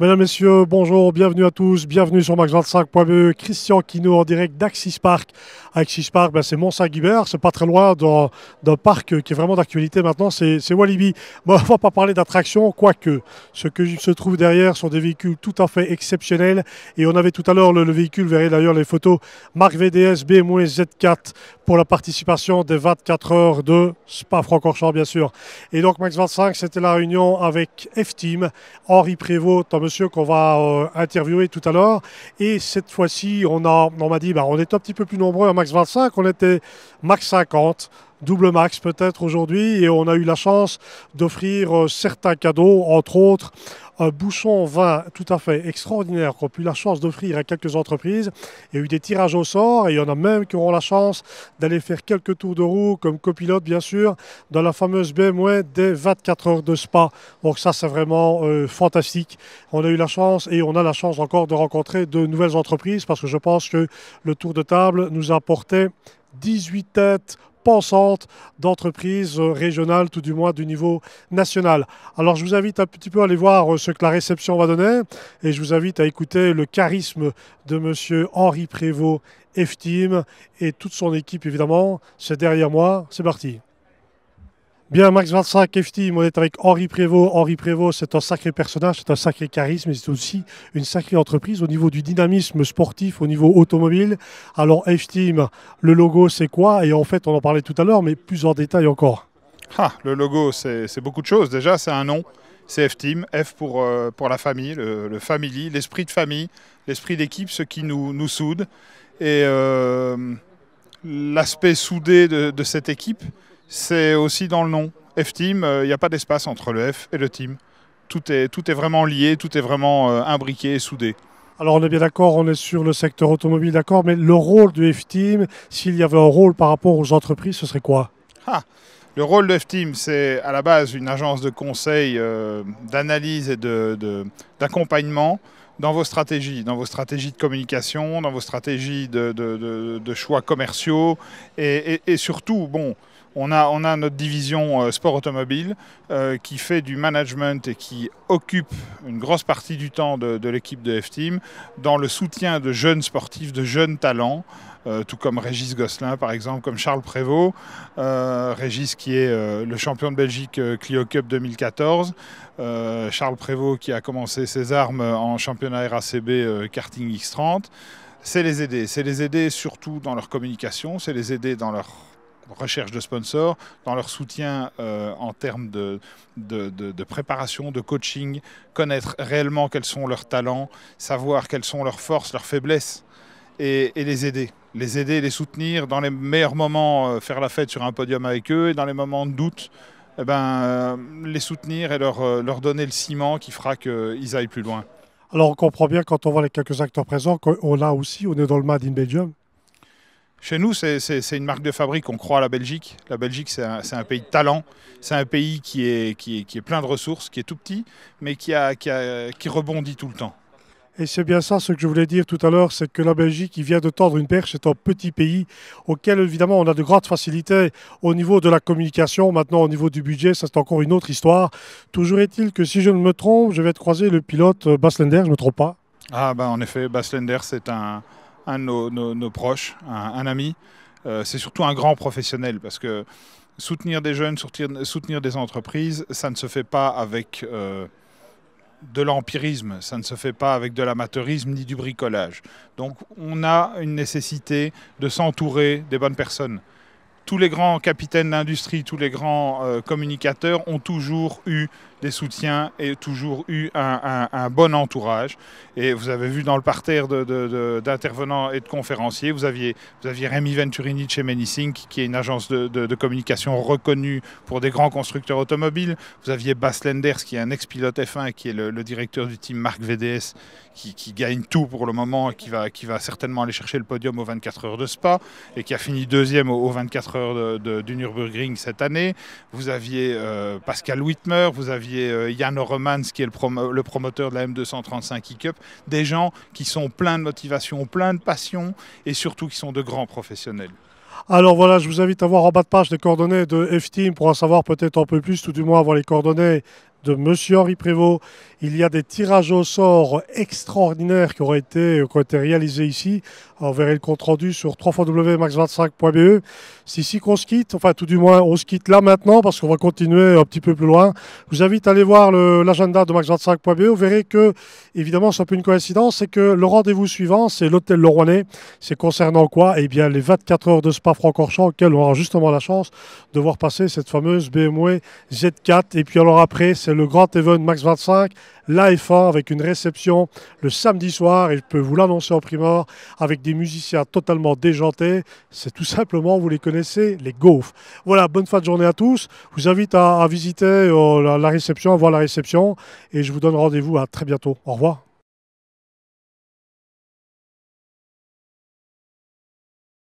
Mesdames, Messieurs, bonjour, bienvenue à tous, bienvenue sur max25.be, Christian Kino en direct d'Axis Park. Axis Park, bah, c'est Mont-Saint-Guibert, c'est pas très loin d'un parc qui est vraiment d'actualité maintenant, c'est Walibi. Bon, on va pas parler d'attraction, quoique ce que se trouve derrière sont des véhicules tout à fait exceptionnels. Et on avait tout à l'heure le, véhicule, vous verrez d'ailleurs les photos, Marc VDS BMW Z4 pour la participation des 24 heures de Spa-Francorchamps, bien sûr. Et donc Max 25, c'était la réunion avec F-Team, Henri Prévost, Thomas qu'on va euh, interviewer tout à l'heure. Et cette fois-ci, on m'a dit, bah, on était un petit peu plus nombreux à max 25, on était max 50 double max peut-être aujourd'hui et on a eu la chance d'offrir euh, certains cadeaux, entre autres un bouchon vin tout à fait extraordinaire qu'on a eu la chance d'offrir à quelques entreprises. Il y a eu des tirages au sort et il y en a même qui auront la chance d'aller faire quelques tours de roue comme copilote bien sûr dans la fameuse BMW des 24 heures de spa. Donc ça c'est vraiment euh, fantastique. On a eu la chance et on a la chance encore de rencontrer de nouvelles entreprises parce que je pense que le tour de table nous a apporté 18 têtes pensante d'entreprises régionales, tout du moins du niveau national. Alors je vous invite un petit peu à aller voir euh, ce que la réception va donner et je vous invite à écouter le charisme de monsieur Henri Prévost, f et toute son équipe évidemment. C'est derrière moi, c'est parti. Bien, Max F-Team, on est avec Henri Prévost. Henri Prévost, c'est un sacré personnage, c'est un sacré charisme, c'est aussi une sacrée entreprise au niveau du dynamisme sportif, au niveau automobile. Alors, F-Team, le logo, c'est quoi Et en fait, on en parlait tout à l'heure, mais plus en détail encore. Ah, le logo, c'est beaucoup de choses. Déjà, c'est un nom, c'est F-Team. F pour, euh, pour la famille, le, family, l'esprit de famille, l'esprit d'équipe, ce qui nous, nous soude. Et euh, l'aspect soudé de cette équipe c'est aussi dans le nom. F-Team, il euh, n'y a pas d'espace entre le F et le team. Tout est, tout est vraiment lié, tout est vraiment euh, imbriqué et soudé. Alors on est bien d'accord, on est sur le secteur automobile, d'accord, mais le rôle du F-Team, s'il y avait un rôle par rapport aux entreprises, ce serait quoi ah, Le rôle de F-Team, c'est à la base une agence de conseil, euh, d'analyse et d'accompagnement. De, dans vos stratégies, dans vos stratégies de communication, dans vos stratégies de, choix commerciaux et surtout, bon, on a, notre division euh, sport automobile euh, qui fait du management et qui occupe une grosse partie du temps de, l'équipe de F-Team dans le soutien de jeunes sportifs, de jeunes talents. Euh, tout comme Régis Gosselin par exemple, comme Charles Prévost, Régis qui est le champion de Belgique Clio Cup 2014, Charles Prévost qui a commencé ses armes en championnat RACB karting X30. C'est les aider, c'est les aider surtout dans leur communication, c'est les aider dans leur recherche de sponsors, dans leur soutien euh, en termes de, de, préparation, de coaching, connaître réellement quels sont leurs talents, savoir quelles sont leurs forces, leurs faiblesses et, les aider. Les aider, les soutenir, dans les meilleurs moments, euh, faire la fête sur un podium avec eux et dans les moments de doute, eh ben, euh, les soutenir et leur, leur donner le ciment qui fera qu'ils aillent plus loin. Alors on comprend bien quand on voit les quelques acteurs présents qu'on a aussi, on est dans le Mad in Belgium. Chez nous, c'est une marque de fabrique, on croit à la Belgique. La Belgique, c'est un, pays de talent, c'est un pays qui est, plein de ressources, qui est tout petit, mais qui, rebondit tout le temps. Et c'est bien ça ce que je voulais dire tout à l'heure, c'est que la Belgique, qui vient de tendre une perche, c'est un petit pays auquel évidemment on a de grandes facilités au niveau de la communication, maintenant au niveau du budget, ça c'est encore une autre histoire. Toujours est-il que si je ne me trompe, je vais te croiser le pilote euh, Baslender, je ne me trompe pas. Ah ben en effet, Baslender c'est un, un de nos, proches, un, ami. Euh, c'est surtout un grand professionnel parce que soutenir des jeunes, soutenir, des entreprises, ça ne se fait pas avec euh, de l'empirisme, ça ne se fait pas avec de l'amateurisme ni du bricolage. Donc on a une nécessité de s'entourer des bonnes personnes. Tous les grands capitaines d'industrie, tous les grands euh, communicateurs ont toujours eu des soutiens et toujours eu un, bon entourage. Et vous avez vu dans le parterre d'intervenants et de conférenciers, vous aviez, vous aviez Rémi Venturini de chez Menissing, qui est une agence de, communication reconnue pour des grands constructeurs automobiles. Vous aviez Bas Lenders, qui est un ex-pilote F1 qui est le, directeur du team Marc VDS, qui, gagne tout pour le moment et qui va, qui va certainement aller chercher le podium aux 24 heures de Spa et qui a fini deuxième aux, 24 heures de, du Nürburgring cette année. Vous aviez euh, Pascal Whitmer, vous aviez Yann euh, Oremans, qui est le, promoteur de la M235 E-Cup, des gens qui sont pleins de motivation, pleins de passion et surtout qui sont de grands professionnels. Alors voilà, je vous invite à voir en bas de page les coordonnées de F-Team pour en savoir peut-être un peu plus, tout du moins avoir les coordonnées Monsieur Henri Prévost. Il y a des tirages au sort extraordinaires qui auraient été, réalisés ici. On vous verrez le compte rendu sur www.max25.be. C'est ici qu'on se quitte, enfin tout du moins on se quitte là maintenant parce qu'on va continuer un petit peu plus loin. Je vous invite à aller voir l'agenda de max25.be. Vous verrez que, évidemment, ce n'est peu une coïncidence, c'est que le rendez-vous suivant, c'est l'hôtel Le C'est concernant quoi Eh bien, les 24 heures de Spa-Francorchamps auxquelles on aura justement la chance de voir passer cette fameuse BMW Z4. Et puis alors après, c'est le grand event Max 25, live avec une réception le samedi soir, et je peux vous l'annoncer en primeur, avec des musiciens totalement déjantés. C'est tout simplement, vous les connaissez, les gaufres. Voilà, bonne fin de journée à tous. Je vous invite à, visiter euh, la, la réception, à voir la réception, et je vous donne rendez-vous à très bientôt. Au revoir.